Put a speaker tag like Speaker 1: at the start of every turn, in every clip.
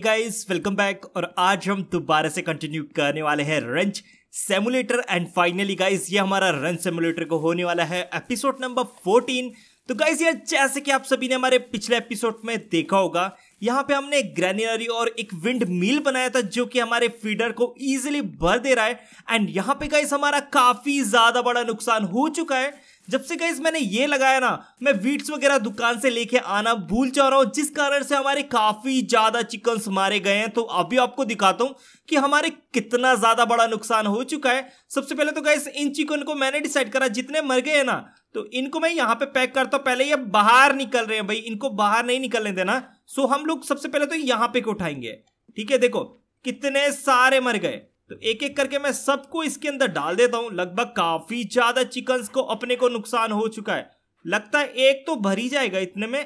Speaker 1: guys welcome back और आज हम दोबारा से कंटिन्यू करने वाले हैं Ranch Simulator and finally guys ये हमारा रंच सेमुलेटर को होने वाला है एपिसोड नंबर 14 तो गाइस यार जैसे कि आप सभी ने हमारे पिछले एपिसोड में देखा होगा यहाँ पे हमने ग्रेनरी और एक विंड मिल बनाया था जो कि हमारे फीडर को इजीली भर दे रहा है एंड यहाँ पे गाइस हमारा काफी ज्यादा बड़ा नुकसान हो चुका है जब से गई मैंने ये लगाया ना मैं वीट्स वगैरह दुकान से लेके आना भूल जा रहा हूँ जिस कारण से हमारे काफी ज्यादा चिकन्स मारे गए हैं तो अभी आपको दिखाता हूँ कि हमारे कितना ज्यादा बड़ा नुकसान हो चुका है सबसे पहले तो गई इन चिकन को मैंने डिसाइड करा जितने मर गए हैं ना तो इनको मैं यहाँ पे पैक करता हूँ पहले ये बाहर निकल रहे हैं भाई इनको बाहर नहीं निकलने देना सो हम लोग सबसे पहले तो यहाँ पे को उठाएंगे ठीक है देखो कितने सारे मर गए तो एक एक करके मैं सबको इसके अंदर डाल देता हूँ लगभग काफ़ी ज़्यादा चिकन्स को अपने को नुकसान हो चुका है लगता है एक तो भरी जाएगा इतने में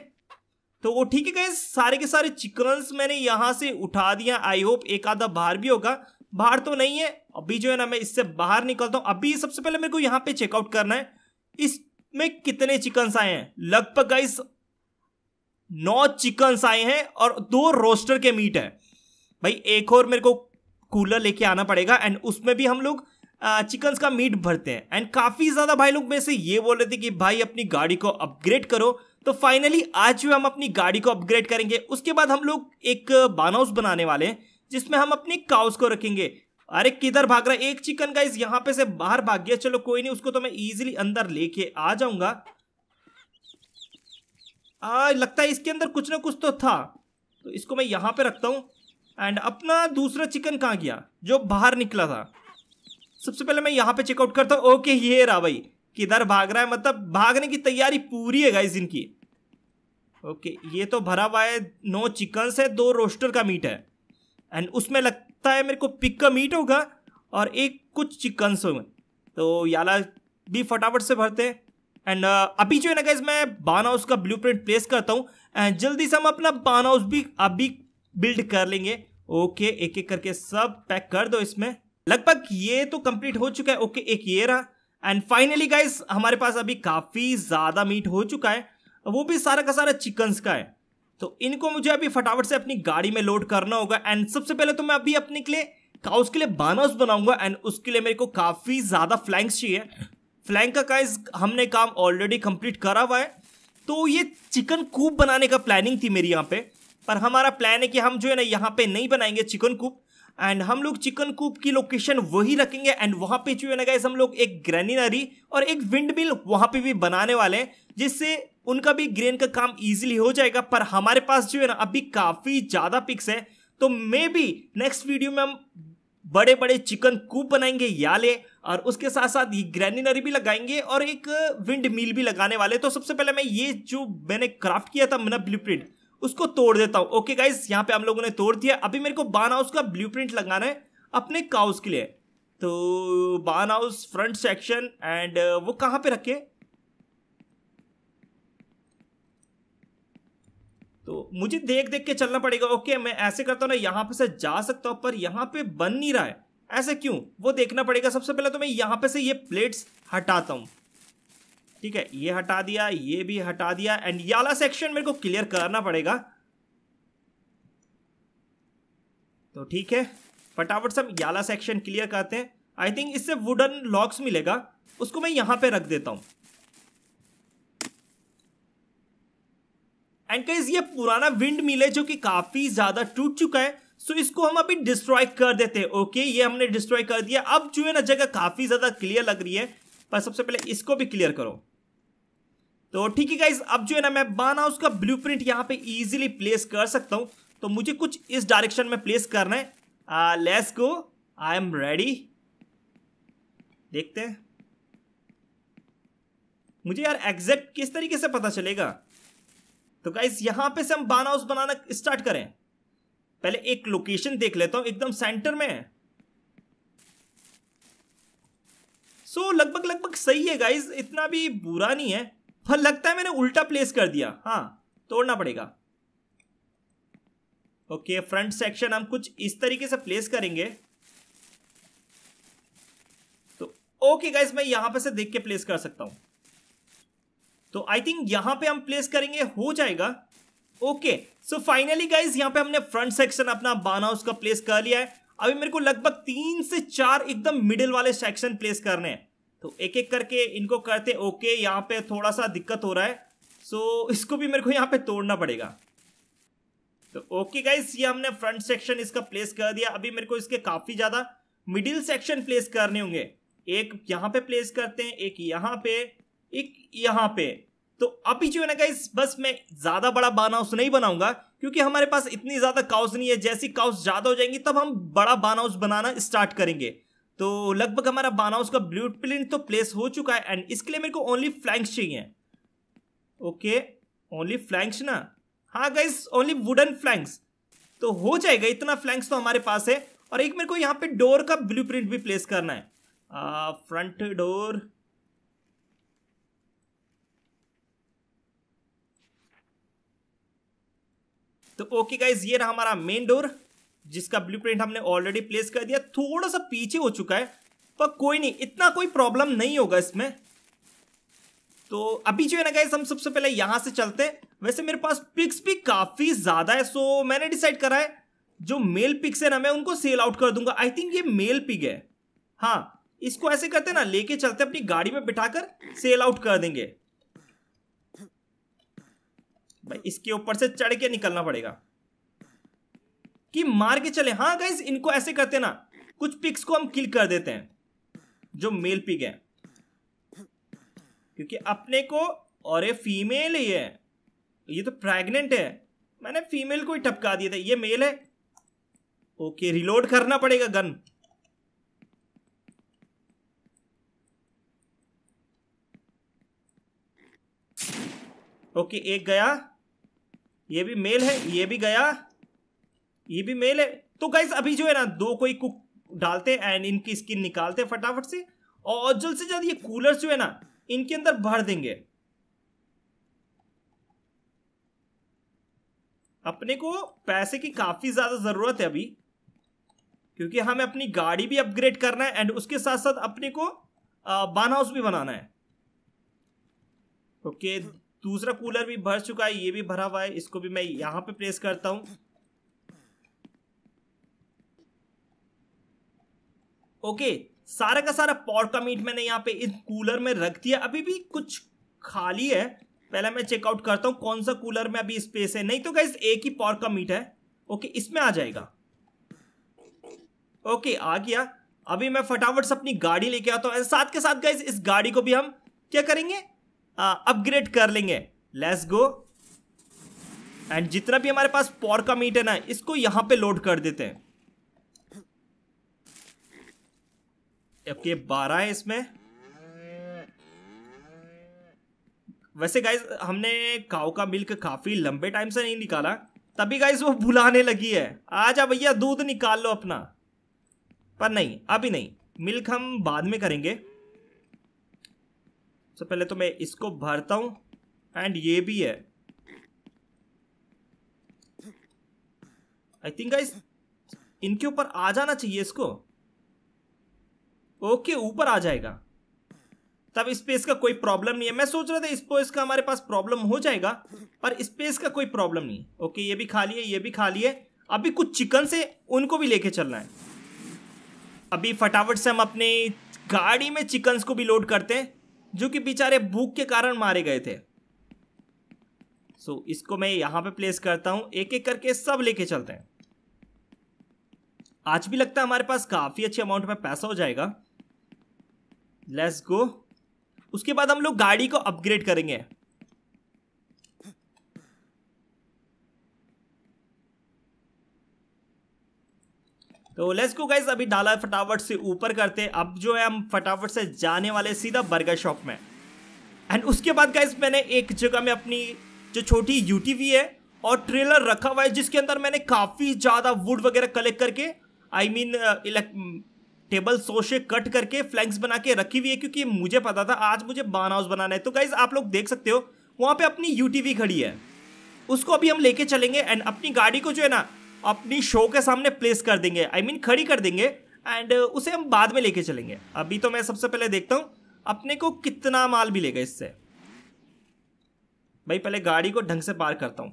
Speaker 1: तो वो ठीक है गए सारे के सारे चिकन्स मैंने यहां से उठा दिया आई होप एक आधा बाहर भी होगा बाहर तो नहीं है अभी जो है ना मैं इससे बाहर निकलता हूं अभी सबसे पहले मेरे को यहां पे चेकआउट करना है इसमें कितने चिकन्स आए हैं लगभग गाइस नौ चिकन्स आए हैं और दो रोस्टर के मीट है भाई एक और मेरे को कूलर लेके आना पड़ेगा एंड उसमें भी हम लोग चिकन्स का मीट भरते हैं एंड काफ़ी ज़्यादा भाई लोग में से ये बोल रहे थे कि भाई अपनी गाड़ी को अपग्रेड करो तो फाइनली आज भी हम अपनी गाड़ी को अपग्रेड करेंगे उसके बाद हम लोग एक बानाउस बनाने वाले हैं जिसमें हम अपनी काउस को रखेंगे अरे किधर भाग रहा है एक चिकन का इस यहाँ पे से बाहर भाग गया चलो कोई नहीं उसको तो मैं इजिली अंदर लेके आ जाऊंगा लगता है इसके अंदर कुछ ना कुछ तो था तो इसको मैं यहाँ पे रखता हूँ एंड अपना दूसरा चिकन कहाँ गया जो बाहर निकला था सबसे पहले मैं यहाँ पे चेकआउट करता हूँ ओके ये रहा भाई किधर भाग रहा है मतलब भागने की तैयारी पूरी है गाइज इनकी ओके ये तो भरा हुआ है नौ चिकन है दो रोस्टर का मीट है एंड उसमें लगता है मेरे को पिक का मीट होगा और एक कुछ चिकन्स होंगे तो याला भी फटाफट से भरते हैं एंड uh, अभी जो है ना गाइज मैं बान हाउस का ब्लू प्रिंट प्लेस करता हूँ एंड जल्दी से हम अपना बान हाउस भी अभी बिल्ड कर लेंगे ओके एक एक करके सब पैक कर दो इसमें लगभग ये तो कंप्लीट हो चुका है ओके एक ये रहा एंड फाइनली गाइस हमारे पास अभी काफी ज्यादा मीट हो चुका है वो भी सारा का सारा चिकन्स का है तो इनको मुझे अभी फटाफट से अपनी गाड़ी में लोड करना होगा एंड सबसे पहले तो मैं अभी अपने के लिए काउस के लिए बानस बनाऊंगा एंड उसके लिए मेरे को काफी ज्यादा फ्लैंक्स चाहिए फ्लैंक का गाइस हमने काम ऑलरेडी कंप्लीट करा हुआ है तो ये चिकन कूप बनाने का प्लानिंग थी मेरी यहाँ पे पर हमारा प्लान है कि हम जो है ना यहाँ पे नहीं बनाएंगे चिकन कूप एंड हम लोग चिकन कूप की लोकेशन वही रखेंगे एंड वहाँ पे जो है ना गाइज हम लोग एक ग्रेनिनरी और एक विंड मिल वहाँ पे भी बनाने वाले हैं जिससे उनका भी ग्रेन का काम इजीली हो जाएगा पर हमारे पास जो है ना अभी काफ़ी ज़्यादा पिक्स है तो मे बी नेक्स्ट वीडियो में हम बड़े बड़े चिकन कूप बनाएंगे याले और उसके साथ साथ ये ग्रेनिनरी भी लगाएंगे और एक विंड मिल भी लगाने वाले तो सबसे पहले मैं ये जो मैंने क्राफ्ट किया था मैंने ब्लू उसको तोड़ देता हूँ ओके गाइज यहाँ पे हम लोगों ने तोड़ दिया अभी मेरे को बान हाउस का ब्लू लगाना है अपने काउस के लिए तो बान हाउस फ्रंट सेक्शन एंड वो कहाँ पे रखे तो मुझे देख देख के चलना पड़ेगा ओके मैं ऐसे करता हूँ ना यहाँ पे से जा सकता हूँ पर यहाँ पे बन नहीं रहा है ऐसे क्यों वो देखना पड़ेगा सबसे पहले तो मैं यहाँ पे से ये प्लेट्स हटाता हूँ ठीक है ये हटा दिया ये भी हटा दिया एंड ये वाला सेक्शन मेरे को क्लियर करना पड़ेगा तो ठीक है फटाफट से हम याला सेक्शन क्लियर करते हैं आई थिंक इससे वुडन लॉक्स मिलेगा उसको मैं यहां पे रख देता हूं एंड कैसे ये पुराना विंड मिल है जो कि काफी ज्यादा टूट चुका है सो so, इसको हम अभी डिस्ट्रॉय कर देते हैं ओके ये हमने डिस्ट्रॉय कर दिया अब जो है ना जगह काफी ज्यादा क्लियर लग रही है पर सबसे पहले इसको भी क्लियर करो तो ठीक है गाइज अब जो है ना मैं बान हाउस का ब्लू प्रिंट यहाँ पे ईजिली प्लेस कर सकता हूँ तो मुझे कुछ इस डायरेक्शन में प्लेस करना है let's go I am ready देखते हैं मुझे यार एग्जैक्ट किस तरीके से पता चलेगा तो गाइज यहाँ पे से हम बान हाउस बनाना स्टार्ट करें पहले एक लोकेशन देख लेता हूँ एकदम सेंटर में है सो so, लगभग लगभग सही है गाइज इतना भी बुरा नहीं है पर लगता है मैंने उल्टा प्लेस कर दिया हाँ तोड़ना पड़ेगा ओके फ्रंट सेक्शन हम कुछ इस तरीके से प्लेस करेंगे तो ओके गाइज मैं यहां पर से देख के प्लेस कर सकता हूं तो आई थिंक यहां पे हम प्लेस करेंगे हो जाएगा ओके सो फाइनली गाइज यहां पे हमने फ्रंट सेक्शन अपना बाना उसका प्लेस कर लिया है अभी मेरे को लगभग तीन से चार एकदम मिडिल वाले सेक्शन प्लेस करने हैं तो एक एक करके इनको करते ओके यहाँ पे थोड़ा सा दिक्कत हो रहा है सो so, इसको भी मेरे को यहाँ पे तोड़ना पड़ेगा तो ओके गाइस ये हमने फ्रंट सेक्शन इसका प्लेस कर दिया अभी मेरे को इसके काफ़ी ज़्यादा मिडिल सेक्शन प्लेस करने होंगे एक यहाँ पे प्लेस करते हैं एक यहाँ पे एक यहाँ पे तो अभी जो है ना गाइस बस मैं ज़्यादा बड़ा बाना उस नहीं बनाऊंगा क्योंकि हमारे पास इतनी ज़्यादा काउस नहीं है जैसी काउस ज़्यादा हो जाएंगी तब हम बड़ा बान हाउस बनाना स्टार्ट करेंगे तो लगभग हमारा बान हाउस का ब्लू तो प्लेस हो चुका है एंड इसके लिए मेरे को ओनली फ्लैंक्स चाहिए ओके ओनली फ्लैंक्स ना हाँ गाइज ओनली वुडन फ्लैंक्स तो हो जाएगा इतना फ्लैंक्स तो हमारे पास है और एक मेरे को यहाँ पे डोर का ब्लूप्रिंट भी प्लेस करना है आ, फ्रंट डोर तो ओके गाइज ये रहा हमारा मेन डोर जिसका प्रिंट हमने ऑलरेडी प्लेस कर दिया थोड़ा सा पीछे हो चुका है पर कोई नहीं इतना कोई प्रॉब्लम नहीं होगा इसमें तो अभी जो है ना गाइज हम सबसे पहले यहां से चलते वैसे मेरे पास पिक्स भी काफी ज्यादा है सो मैंने डिसाइड करा है जो मेल पिक्स है ना मैं उनको सेल आउट कर दूंगा आई थिंक ये मेल पिग है हाँ इसको ऐसे करते ना लेके चलते अपनी गाड़ी में बिठाकर सेल आउट कर देंगे भाई इसके ऊपर से चढ़ के निकलना पड़ेगा कि मार के चले हाँ गाइज इनको ऐसे करते ना कुछ पिक्स को हम किल कर देते हैं जो मेल पिक है क्योंकि अपने को और ये फीमेल ही है ये तो प्रेग्नेंट है मैंने फीमेल को ही टपका दिया था ये मेल है ओके रिलोड करना पड़ेगा गन ओके एक गया ये भी मेल है ये भी गया ये भी मेल है तो गाइस अभी जो है ना दो कोई कुक डालते हैं एंड इनकी स्किन निकालते हैं फटाफट से और जल्द से जल्द ये कूलर्स जो है ना इनके अंदर भर देंगे अपने को पैसे की काफी ज्यादा जरूरत है अभी क्योंकि हमें अपनी गाड़ी भी अपग्रेड करना है एंड उसके साथ साथ अपने को बान हाउस भी बनाना है ओके okay, दूसरा कूलर भी भर चुका है ये भी भरा हुआ है इसको भी मैं यहां पे प्रेस करता हूं ओके सारा का सारा पॉट का मीट मैंने यहां पे इस कूलर में रख दिया अभी भी कुछ खाली है पहले मैं चेकआउट करता हूं कौन सा कूलर में अभी स्पेस है नहीं तो गाइज एक ही पॉट का मीट है ओके इसमें आ जाएगा ओके आ गया अभी मैं फटाफट से अपनी गाड़ी लेके आता हूँ साथ के साथ गए इस गाड़ी को भी हम क्या करेंगे अपग्रेड कर लेंगे लेस गो एंड जितना भी हमारे पास पॉर का मीट है ना इसको यहां पे लोड कर देते हैं ओके बारह है इसमें वैसे गाइज हमने काउ का मिल्क काफी लंबे टाइम से नहीं निकाला तभी गाइज वो बुलाने लगी है आ जा भैया दूध निकाल लो अपना पर नहीं अभी नहीं मिल्क हम बाद में करेंगे सबसे पहले तो मैं इसको भरता हूं एंड ये भी है आई थिंक गाइस इनके ऊपर आ जाना चाहिए इसको ओके ऊपर आ जाएगा तब स्पेस का कोई प्रॉब्लम नहीं है मैं सोच रहा था स्पेस का हमारे पास प्रॉब्लम हो जाएगा पर स्पेस का कोई प्रॉब्लम नहीं है ओके ये भी खा लिए ये भी खा लिए अभी कुछ चिकन से उनको भी लेके चलना है अभी फटाफट से हम अपनी गाड़ी में चिकन्स को भी लोड करते हैं जो कि बेचारे भूख के कारण मारे गए थे सो so, इसको मैं यहां पे प्लेस करता हूं एक एक करके सब लेके चलते हैं आज भी लगता है हमारे पास काफ़ी अच्छे अमाउंट में पैसा हो जाएगा लेट्स गो उसके बाद हम लोग गाड़ी को अपग्रेड करेंगे तो लेट्स को गाइज अभी डाला फटाफट से ऊपर करते हैं अब जो है हम फटाफट से जाने वाले सीधा बर्गर शॉप में एंड उसके बाद गाइज मैंने एक जगह में अपनी जो छोटी यूटीवी है और ट्रेलर रखा हुआ है जिसके अंदर मैंने काफ़ी ज़्यादा वुड वगैरह कलेक्ट करके आई मीन इलेक्ट टेबल सोशे कट करके फ्लैंक्स बना के रखी हुई है क्योंकि मुझे पता था आज मुझे बान हाउस बनाना है तो गाइज आप लोग देख सकते हो वहाँ पर अपनी यू खड़ी है उसको अभी हम लेके चलेंगे एंड अपनी गाड़ी को जो है ना अपनी शो के सामने प्लेस कर देंगे आई I मीन mean, खड़ी कर देंगे एंड uh, उसे हम बाद में लेके चलेंगे अभी तो मैं सबसे पहले देखता हूँ अपने को कितना माल मिलेगा इससे भाई पहले गाड़ी को ढंग से पार करता हूँ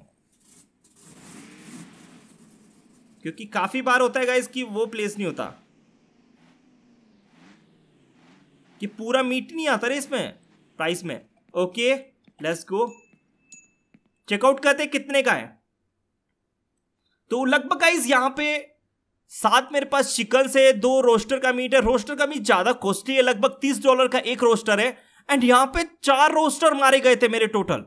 Speaker 1: क्योंकि काफ़ी बार होता है गाइस कि वो प्लेस नहीं होता कि पूरा मीट नहीं आता रे इसमें प्राइस में ओके लेट्स गो चेकआउट करते कितने का है तो लगभग गाइज यहाँ पे साथ मेरे पास चिकन से दो रोस्टर का मीट है रोस्टर का मीट ज्यादा कॉस्टली है लगभग तीस डॉलर का एक रोस्टर है एंड यहाँ पे चार रोस्टर मारे गए थे मेरे टोटल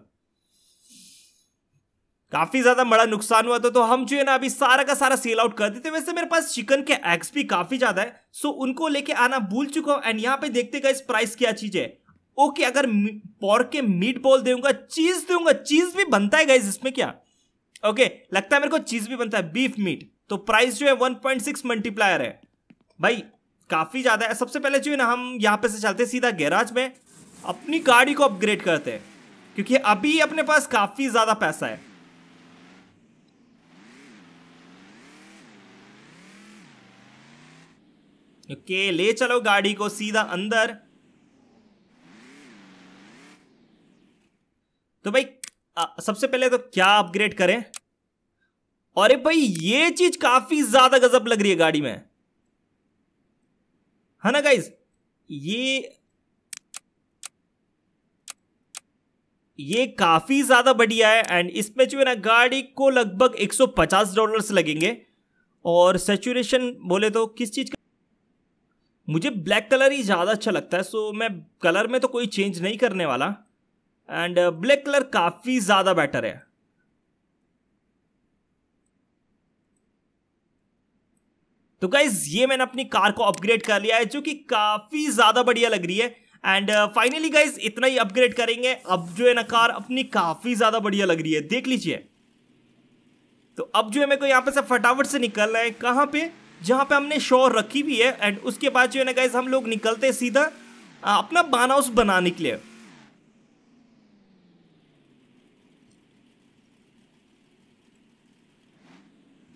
Speaker 1: काफी ज्यादा बड़ा नुकसान हुआ था तो हम जो है ना अभी सारा का सारा सेल आउट कर देते वैसे मेरे पास चिकन के एग्स भी काफी ज्यादा है सो उनको लेके आना भूल चुका हूं एंड यहाँ पे देखते गए इस प्राइस क्या चीज है ओके अगर पोर्क के मीट बॉल दूंगा चीज दूंगा चीज भी बनता है गाइज इसमें क्या ओके लगता है मेरे को चीज भी बनता है बीफ मीट तो प्राइस जो है 1.6 मल्टीप्लायर है भाई काफी ज्यादा है सबसे पहले जो है ना हम यहाँ पे से चलते सीधा गैराज में अपनी गाड़ी को अपग्रेड करते हैं क्योंकि अभी अपने पास काफी ज्यादा पैसा है ओके ले चलो गाड़ी को सीधा अंदर तो भाई सबसे पहले तो क्या अपग्रेड करें अरे भाई ये चीज काफी ज्यादा गजब लग रही है गाड़ी में है ना गाइज ये ये काफी ज्यादा बढ़िया है एंड इसमें जो है ना गाड़ी को लगभग 150 डॉलर्स लगेंगे और सेचुरेशन बोले तो किस चीज़ का मुझे ब्लैक कलर ही ज़्यादा अच्छा लगता है सो मैं कलर में तो कोई चेंज नहीं करने वाला एंड ब्लैक कलर काफ़ी ज़्यादा बेटर है तो गाइज ये मैंने अपनी कार को अपग्रेड कर लिया है जो कि काफ़ी ज़्यादा बढ़िया लग रही है एंड फाइनली गाइज इतना ही अपग्रेड करेंगे अब जो है ना कार अपनी काफ़ी ज़्यादा बढ़िया लग रही है देख लीजिए तो अब जो है मेरे को यहाँ पे से फटाफट से निकलना है कहाँ पे जहाँ पे हमने शोर रखी हुई है एंड उसके बाद जो है ना गाइज हम लोग निकलते सीधा अपना बाना हाउस बनाने के लिए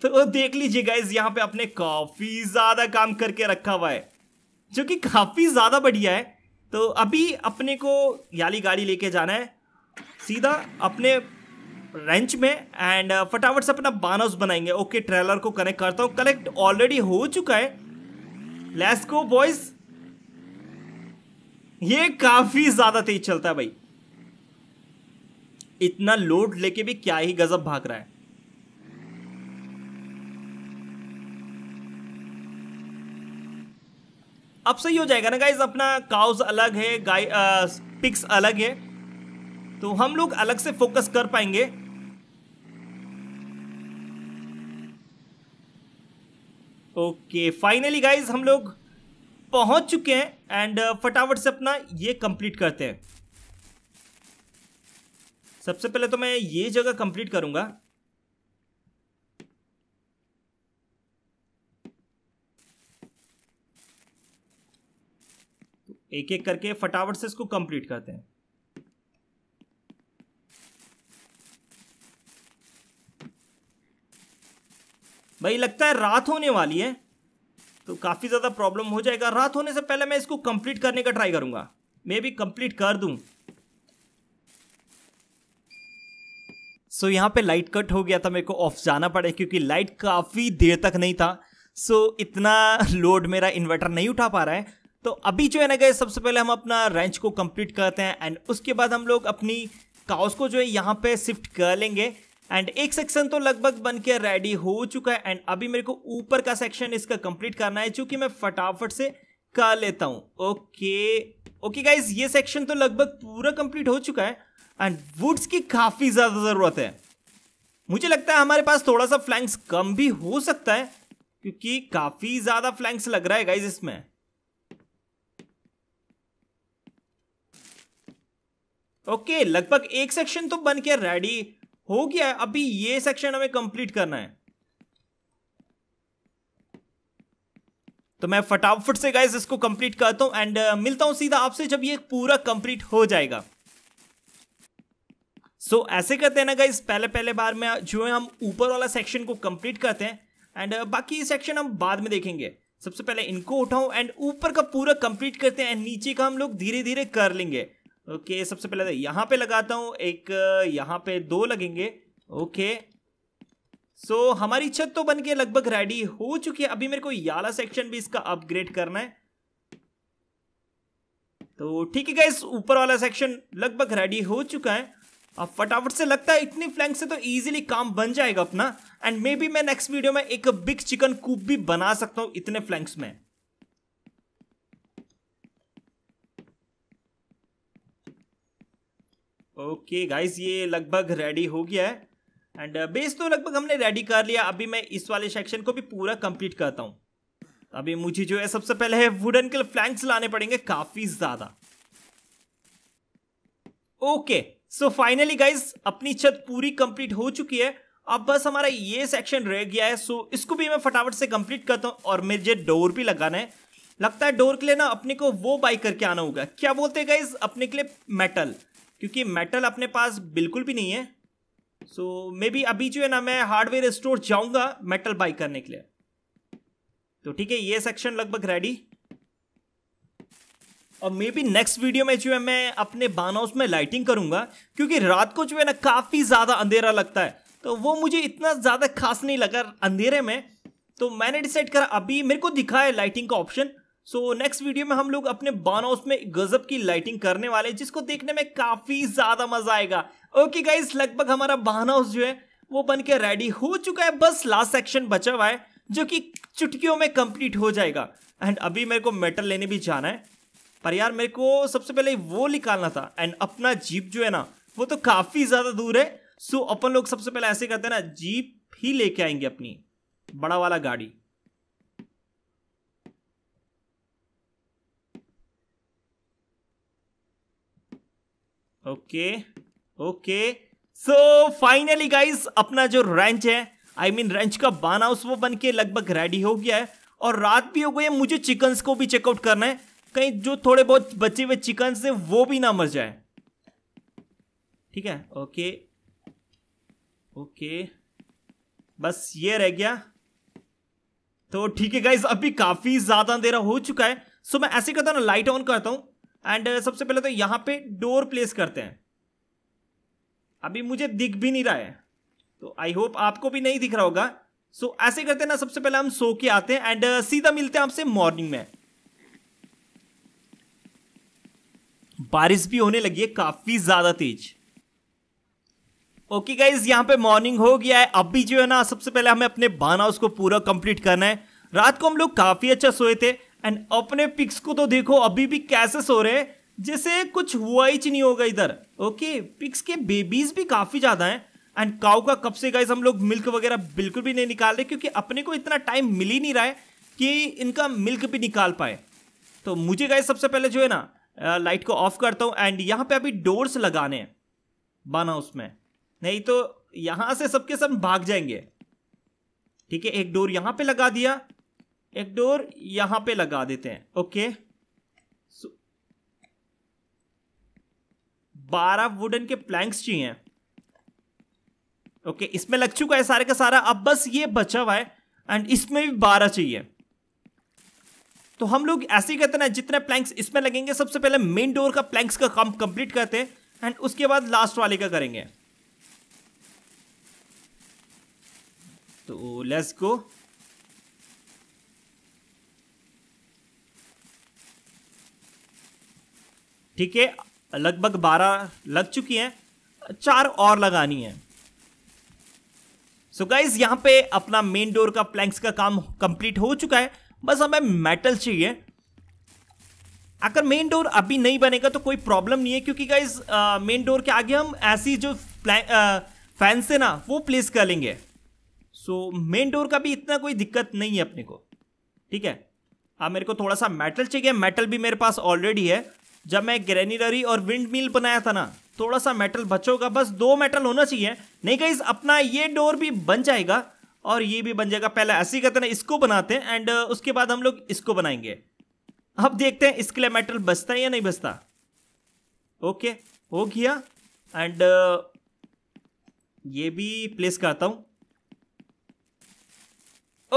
Speaker 1: तो देख लीजिए गाइज यहाँ पे आपने काफी ज्यादा काम करके रखा हुआ है जो कि काफी ज्यादा बढ़िया है तो अभी अपने को याली गाड़ी लेके जाना है सीधा अपने रेंच में एंड uh, फटाफट से अपना बानस बनाएंगे ओके ट्रेलर को कनेक्ट करता हूँ कनेक्ट ऑलरेडी हो चुका है लेस्को बॉयज ये काफी ज्यादा तेज चलता है भाई इतना लोड लेके भी क्या ही गजब भाग रहा है अब सही हो जाएगा ना गाइज अपना काउज अलग है गाय पिक्स अलग है तो हम लोग अलग से फोकस कर पाएंगे ओके फाइनली गाइज हम लोग पहुंच चुके हैं एंड फटाफट से अपना ये कंप्लीट करते हैं सबसे पहले तो मैं ये जगह कंप्लीट करूंगा एक एक करके फटाफट से इसको कंप्लीट करते हैं भाई लगता है रात होने वाली है तो काफ़ी ज़्यादा प्रॉब्लम हो जाएगा रात होने से पहले मैं इसको कंप्लीट करने का ट्राई करूंगा मे भी कंप्लीट कर दू सो so, यहाँ पे लाइट कट हो गया था मेरे को ऑफ जाना पड़े क्योंकि लाइट काफ़ी देर तक नहीं था सो so, इतना लोड मेरा इन्वर्टर नहीं उठा पा रहा है तो अभी जो है ना गए सबसे पहले हम अपना रेंच को कंप्लीट करते हैं एंड उसके बाद हम लोग अपनी काउस को जो है यहाँ पे शिफ्ट कर लेंगे एंड एक सेक्शन तो लगभग बन के रेडी हो चुका है एंड अभी मेरे को ऊपर का सेक्शन इसका कंप्लीट करना है चूंकि मैं फटाफट से कर लेता हूँ ओके ओके गाइज ये सेक्शन तो लगभग पूरा कंप्लीट हो चुका है एंड वुड्स की काफ़ी ज़्यादा ज़रूरत है मुझे लगता है हमारे पास थोड़ा सा फ्लैंक्स कम भी हो सकता है क्योंकि काफ़ी ज़्यादा फ्लैंक्स लग रहा है गाइज इसमें ओके लगभग एक सेक्शन तो बन के रेडी हो गया है अभी ये सेक्शन हमें कंप्लीट करना है तो मैं फटाफट से गाइज इसको कंप्लीट करता हूं एंड uh, मिलता हूं सीधा आपसे जब ये पूरा कंप्लीट हो जाएगा सो so, ऐसे करते हैं ना गाइज पहले पहले बार में जो है हम ऊपर वाला सेक्शन को कंप्लीट करते हैं एंड uh, बाकी ये सेक्शन हम बाद में देखेंगे सबसे पहले इनको उठाऊं एंड ऊपर का पूरा कंप्लीट करते हैं एंड नीचे का हम लोग धीरे धीरे कर लेंगे ओके सबसे पहले तो यहाँ पे लगाता हूँ एक यहाँ पे दो लगेंगे ओके सो so, हमारी छत तो बन के लगभग रेडी हो चुकी है अभी मेरे को याला सेक्शन भी इसका अपग्रेड करना है तो ठीक है गाइस ऊपर वाला सेक्शन लगभग रेडी हो चुका है अब फटाफट से लगता है इतनी फ्लैंक से तो इजीली काम बन जाएगा अपना एंड मे बी मैं नेक्स्ट वीडियो में एक बिग चिकन कूप भी बना सकता हूँ इतने फ्लैंक्स में ओके गाइस ये लगभग रेडी हो गया है एंड बेस uh, तो लगभग हमने रेडी कर लिया अभी मैं इस वाले सेक्शन को भी पूरा कंप्लीट करता हूँ अभी मुझे जो है सबसे पहले है वुडन के फ्लैंक्स लाने पड़ेंगे काफ़ी ज़्यादा ओके सो फाइनली गाइज अपनी छत पूरी कंप्लीट हो चुकी है अब बस हमारा ये सेक्शन रह गया है सो so इसको भी मैं फटाफट से कंप्लीट करता हूँ और मुझे डोर भी लगाना है लगता है डोर के लिए ना अपने को वो बाई करके आना होगा क्या बोलते हैं गाइज अपने के लिए मेटल क्योंकि मेटल अपने पास बिल्कुल भी नहीं है सो मे बी अभी जो है ना मैं हार्डवेयर स्टोर जाऊंगा मेटल बाई करने के लिए तो ठीक है ये सेक्शन लगभग रेडी और मे बी नेक्स्ट वीडियो में जो है मैं अपने बान हाउस में लाइटिंग करूंगा क्योंकि रात को जो है ना काफ़ी ज़्यादा अंधेरा लगता है तो वो मुझे इतना ज़्यादा खास नहीं लगा अंधेरे में तो मैंने डिसाइड करा अभी मेरे को दिखा है लाइटिंग का option so so, next video में हम लोग अपने बान हाउस में गजब की लाइटिंग करने वाले हैं जिसको देखने में काफी ज्यादा मजा आएगा ओके गाइज लगभग हमारा बान हाउस जो है वो बन के रेडी हो चुका है बस लास्ट सेक्शन बचा हुआ है जो कि चुटकियों में कंप्लीट हो जाएगा एंड अभी मेरे को मेटल लेने भी जाना है पर यार मेरे को सबसे पहले वो निकालना था एंड अपना जीप जो है ना वो तो काफी ज्यादा दूर है सो अपन लोग सबसे पहले ऐसे करते हैं ना जीप ही लेके आएंगे अपनी बड़ा वाला गाड़ी okay okay so finally guys अपना जो रेंच है आई मीन रेंच का बाना उस वो बन के लगभग रेडी हो गया है और रात भी हो गई है मुझे चिकन्स को भी चेकआउट करना है कहीं जो थोड़े बहुत बचे हुए चिकन्स है वो भी ना मर जाए ठीक है ओके ओके बस ये रह गया तो ठीक है गाइज अभी काफी ज्यादा अंधेरा हो चुका है सो मैं ऐसे करता हूँ ना लाइट ऑन करता हूँ एंड uh, सबसे पहले तो यहाँ पे डोर प्लेस करते हैं अभी मुझे दिख भी नहीं रहा है तो आई होप आपको भी नहीं दिख रहा होगा सो so, ऐसे करते हैं ना सबसे पहले हम सो के आते हैं एंड uh, सीधा मिलते हैं आपसे मॉर्निंग में बारिश भी होने लगी है काफी ज्यादा तेज ओके गाइज यहाँ पे मॉर्निंग हो गया है अभी जो है ना सबसे पहले हमें अपने बान हाउस को पूरा कंप्लीट करना है रात को हम लोग काफी अच्छा सोए थे एंड अपने पिक्स को तो देखो अभी भी कैसे सो रहे जैसे कुछ हुआ ही नहीं होगा इधर ओके पिक्स के बेबीज भी काफी ज्यादा हैं एंड काउ का कब से गाइज हम लोग मिल्क वगैरह बिल्कुल भी नहीं निकाल रहे क्योंकि अपने को इतना टाइम मिल ही नहीं रहा है कि इनका मिल्क भी निकाल पाए तो मुझे गाइज सबसे पहले जो है ना लाइट को ऑफ करता हूँ एंड यहाँ पे अभी डोर्स लगाने हैं बना उसमें नहीं तो यहाँ से सबके सब भाग जाएंगे ठीक है एक डोर यहाँ पे लगा दिया एक डोर यहां पे लगा देते हैं ओके बारह वुडन के प्लैंक्स चाहिए ओके इसमें लग चुका है सारे का सारा अब बस ये बचा हुआ है एंड इसमें भी बारह चाहिए तो हम लोग ऐसे ही करते ना जितने प्लैंक्स इसमें लगेंगे सबसे पहले मेन डोर का प्लैंक्स का काम कंप्लीट करते हैं एंड उसके बाद लास्ट वाले का करेंगे तो लेट्स गो ठीक है लगभग बारह लग चुकी हैं चार और लगानी है सो so गाइज यहां पे अपना मेन डोर का प्लैंक्स का काम कंप्लीट हो चुका है बस हमें मेटल चाहिए अगर मेन डोर अभी नहीं बनेगा तो कोई प्रॉब्लम नहीं है क्योंकि गाइज मेन डोर के आगे हम ऐसी जो फैंस है ना वो प्लेस कर लेंगे सो मेन डोर का भी इतना कोई दिक्कत नहीं है अपने को ठीक है अब हाँ, मेरे को थोड़ा सा मेटल चाहिए मेटल भी मेरे पास ऑलरेडी है जब मैं ग्रेन्यूलरी और विंड मिल बनाया था ना थोड़ा सा मेटल बचोगा बस दो मेटल होना चाहिए नहीं गाइज अपना ये डोर भी बन जाएगा और ये भी बन जाएगा पहले ऐसे ही कहते ना इसको बनाते हैं एंड उसके बाद हम लोग इसको बनाएंगे अब देखते हैं इसके लिए मेटल बचता है या नहीं बचता ओके हो गया एंड ये भी प्लेस करता हूं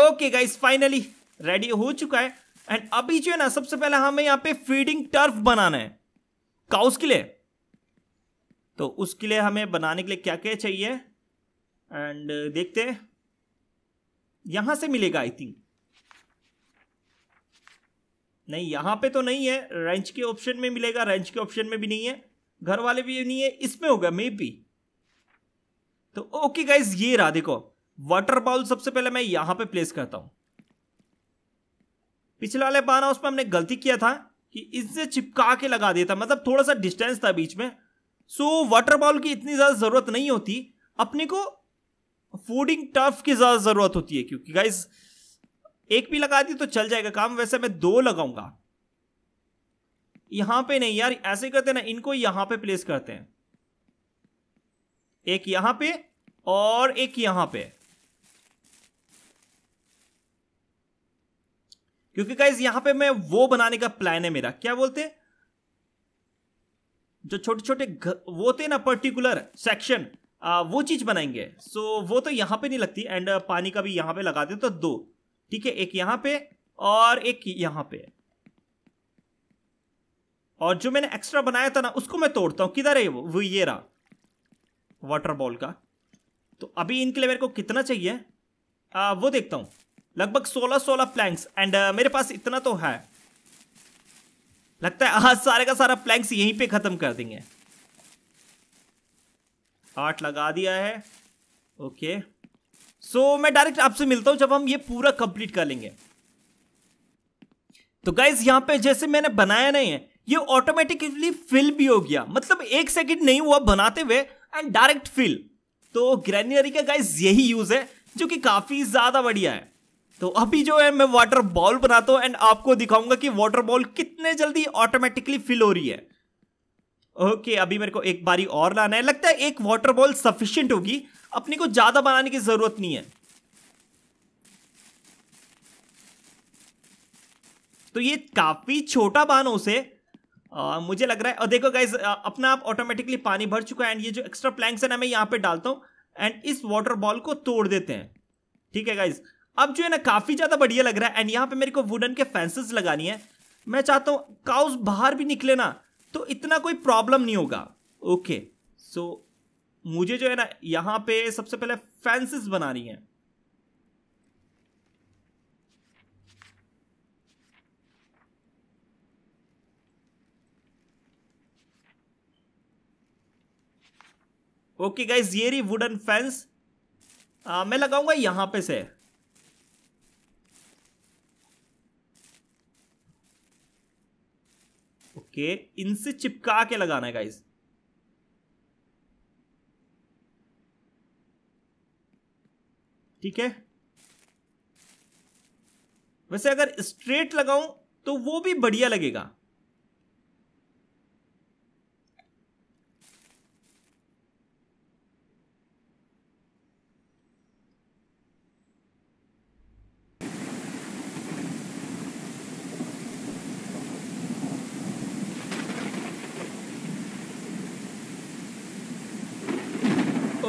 Speaker 1: ओके गाइस फाइनली रेडी हो चुका है एंड अभी जो है ना सबसे पहले हमें यहां पे फीडिंग टर्फ बनाना है काउस के लिए तो उसके लिए हमें बनाने के लिए क्या क्या चाहिए एंड देखते हैं यहां से मिलेगा आई थिंक नहीं यहां पे तो नहीं है रेंच के ऑप्शन में मिलेगा रेंच के ऑप्शन में भी नहीं है घर वाले भी नहीं है इसमें होगा मे बी तो ओके गाइज ये रहा देखो वाटर बाउल सबसे पहले मैं यहां पे प्लेस करता हूं पिछले वाले पाना उसमें हमने गलती किया था कि इससे चिपका के लगा दिया था मतलब थोड़ा सा डिस्टेंस था बीच में सो वाटर बॉल की इतनी ज़्यादा ज़रूरत नहीं होती अपने को फूडिंग टफ की ज़्यादा ज़रूरत होती है क्योंकि गाइज एक भी लगा दी तो चल जाएगा काम वैसे मैं दो लगाऊंगा यहां पे नहीं यार ऐसे करते ना इनको यहां पे प्लेस करते हैं एक यहां पे और एक यहां पे क्योंकि गाइज यहां पे मैं वो बनाने का प्लान है मेरा क्या बोलते जो छोटे छोटे वो थे ना पर्टिकुलर सेक्शन वो चीज बनाएंगे सो so, वो तो यहां पे नहीं लगती एंड पानी का भी यहां पे लगाते तो दो ठीक है एक यहां पे और एक यहां पे और जो मैंने एक्स्ट्रा बनाया था ना उसको मैं तोड़ता हूं किधर है वो वो ये रहा वाटर बॉल का तो अभी इनके लिए मेरे को कितना चाहिए आ, वो देखता हूं लगभग 16-16 प्लैंक्स एंड uh, मेरे पास इतना तो है लगता है आज सारे का सारा प्लैंक्स यहीं पे ख़त्म कर देंगे आठ लगा दिया है ओके सो so, मैं डायरेक्ट आपसे मिलता हूं जब हम ये पूरा कंप्लीट कर लेंगे तो गाइज यहां पे जैसे मैंने बनाया नहीं है ये ऑटोमेटिकली फिल भी हो गया मतलब एक सेकंड नहीं हुआ बनाते हुए एंड डायरेक्ट फिल तो ग्रेनरी का गाइज यही यूज है जो कि काफी ज्यादा बढ़िया है तो अभी जो है मैं वाटर बॉल बनाता हूं एंड आपको दिखाऊंगा कि वाटर बॉल कितने जल्दी ऑटोमेटिकली फिल हो रही है ओके okay, अभी मेरे को एक बारी और लाना है लगता है एक वाटर बॉल सफिशियंट होगी अपने को ज्यादा बनाने की जरूरत नहीं है तो ये काफी छोटा बानों से आ, मुझे लग रहा है और देखो गाइज अपना आप ऑटोमेटिकली पानी भर चुका है एंड ये जो एक्स्ट्रा प्लैंक्स है ना मैं यहां पे डालता हूं एंड इस वाटर बॉल को तोड़ देते हैं ठीक है गाइज अब जो है ना काफी ज्यादा बढ़िया लग रहा है एंड यहाँ पे मेरे को वुडन के फेंसेस लगानी है मैं चाहता हूँ काउस बाहर भी निकले ना तो इतना कोई प्रॉब्लम नहीं होगा ओके सो मुझे जो है ना यहाँ पे सबसे पहले फेंसेस बनानी है ओके गाइज ये रही वुडन फेंस आ, मैं लगाऊंगा यहां पे से के इनसे चिपका के लगाना है गाइस ठीक है वैसे अगर स्ट्रेट लगाऊं तो वो भी बढ़िया लगेगा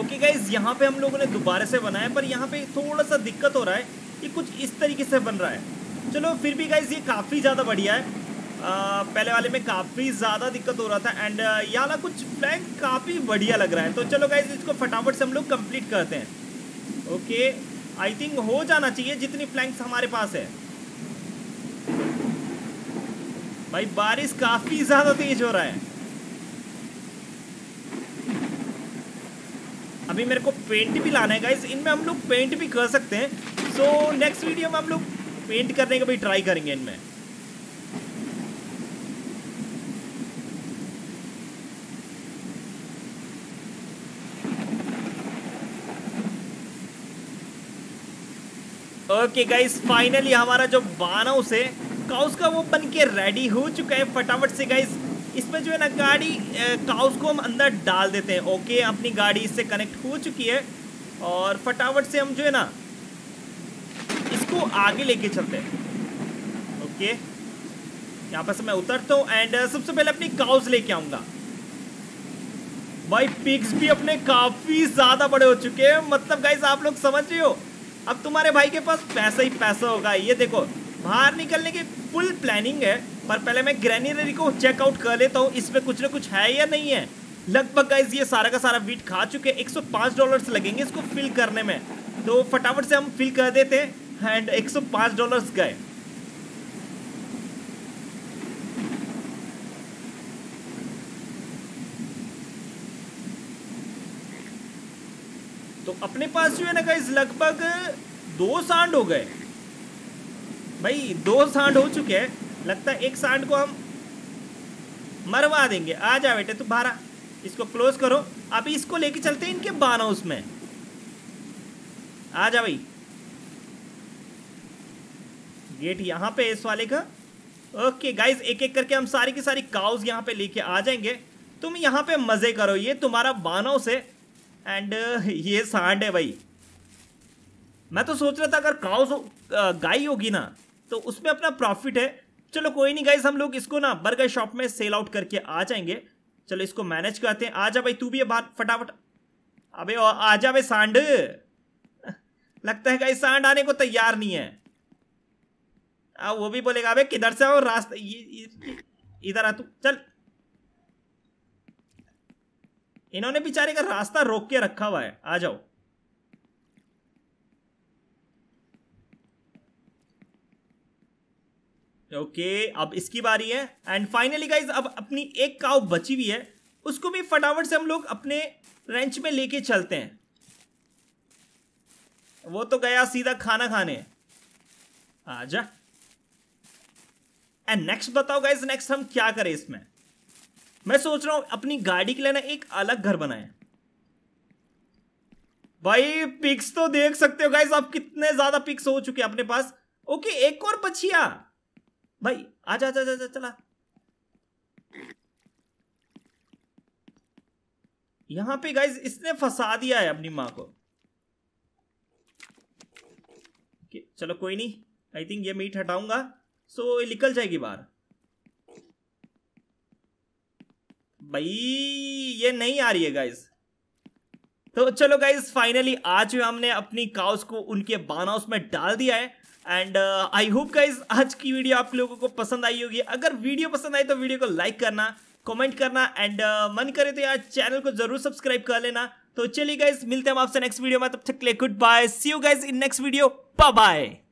Speaker 1: ओके गाइज यहाँ पे हम लोगों ने दोबारा से बनाया पर यहाँ पे थोड़ा सा दिक्कत हो रहा है ये कुछ इस तरीके से बन रहा है चलो फिर भी गाइज ये काफ़ी ज़्यादा बढ़िया है आ, पहले वाले में काफ़ी ज़्यादा दिक्कत हो रहा था एंड यहाँ वाला कुछ प्लैंक काफ़ी बढ़िया लग रहा है तो चलो गाइज इसको फटाफट से हम लोग कंप्लीट करते हैं ओके आई थिंक हो जाना चाहिए जितनी प्लैंक्स हमारे पास है भाई बारिश काफ़ी ज़्यादा तेज हो रहा है अभी मेरे को पेंट भी लाना है गाइज इनमें हम लोग पेंट भी कर सकते हैं सो नेक्स्ट वीडियो में हम लोग पेंट करने का भी ट्राई करेंगे इनमें ओके गाइस फाइनली हमारा जो बाना उसे काउस का वो बन के रेडी हो चुका है फटाफट से गाइस इसमें जो है ना गाड़ी काउस को हम अंदर डाल देते हैं ओके अपनी गाड़ी इससे कनेक्ट हो चुकी है और फटाफट से हम जो है ना इसको आगे लेके चलते हैं ओके यहाँ पर से मैं उतरता हूँ एंड सबसे पहले अपनी काउस लेके आऊँगा भाई पिग्स भी अपने काफ़ी ज़्यादा बड़े हो चुके हैं मतलब गाइज आप लोग समझ रहे हो अब तुम्हारे भाई के पास पैसा ही पैसा होगा ये देखो बाहर निकलने की फुल प्लानिंग है पर पहले मैं ग्रेनरी को चेकआउट कर लेता हूँ इसमें कुछ ना कुछ है या नहीं है लगभग गाइज ये सारा का सारा वीट खा चुके हैं 105 डॉलर्स लगेंगे इसको फिल करने में तो फटाफट से हम फिल कर देते हैं एंड 105 डॉलर्स गए तो अपने पास जो है ना गाइज लगभग दो सांड हो गए भाई दो सांड हो चुके हैं लगता है एक सांड को हम मरवा देंगे आ जा बेटे तू बारह इसको क्लोज करो अभी इसको लेके चलते हैं इनके हाउस में आ जा भाई गेट यहाँ पे इस वाले का ओके गाइस एक एक करके हम सारी की सारी काउज यहाँ पे लेके आ जाएंगे तुम यहाँ पे मज़े करो ये तुम्हारा हाउस से एंड uh, ये सांड है भाई मैं तो सोच रहा था अगर काउस uh, गाय होगी ना तो उसमें अपना प्रॉफिट है चलो कोई नहीं गाइज हम लोग इसको ना बर्गर शॉप में सेल आउट करके आ जाएंगे चलो इसको मैनेज करते हैं आ जा भाई तू भी बाहर फटाफट अबे आ जा भाई सांड लगता है गाइस सांड आने को तैयार नहीं है आ, वो भी बोलेगा अबे किधर से आओ रास्ता इधर आ तू चल इन्होंने बेचारे का रास्ता रोक के रखा हुआ है आ जाओ ओके अब इसकी बारी है एंड फाइनली गाइज अब अपनी एक काव बची हुई है उसको भी फटाफट से हम लोग अपने रेंच में लेके चलते हैं वो तो गया सीधा खाना खाने जा एंड नेक्स्ट बताओ गाइज नेक्स्ट हम क्या करें इसमें मैं सोच रहा हूं अपनी गाड़ी के लिए ना एक अलग घर बनाए भाई पिक्स तो देख सकते हो गाइज आप कितने ज्यादा पिक्स हो चुके हैं अपने पास ओके एक और बचिया भाई आ जा जा जा चला यहां पे गाइज इसने फंसा दिया है अपनी मां को चलो कोई नहीं आई थिंक ये मीट हटाऊंगा सो ये निकल जाएगी बाहर भाई ये नहीं आ रही है गाइज तो चलो गाइज फाइनली आज हमने अपनी काउस को उनके बानाउस में डाल दिया है एंड आई होप गाइज आज की वीडियो आप लोगों को पसंद आई होगी अगर वीडियो पसंद आई तो वीडियो को लाइक करना कमेंट करना एंड uh, मन करे तो यार चैनल को जरूर सब्सक्राइब कर लेना तो चलिए गाइज मिलते हैं हम आपसे नेक्स्ट वीडियो में तब तक ले good bye see you guys in next video bye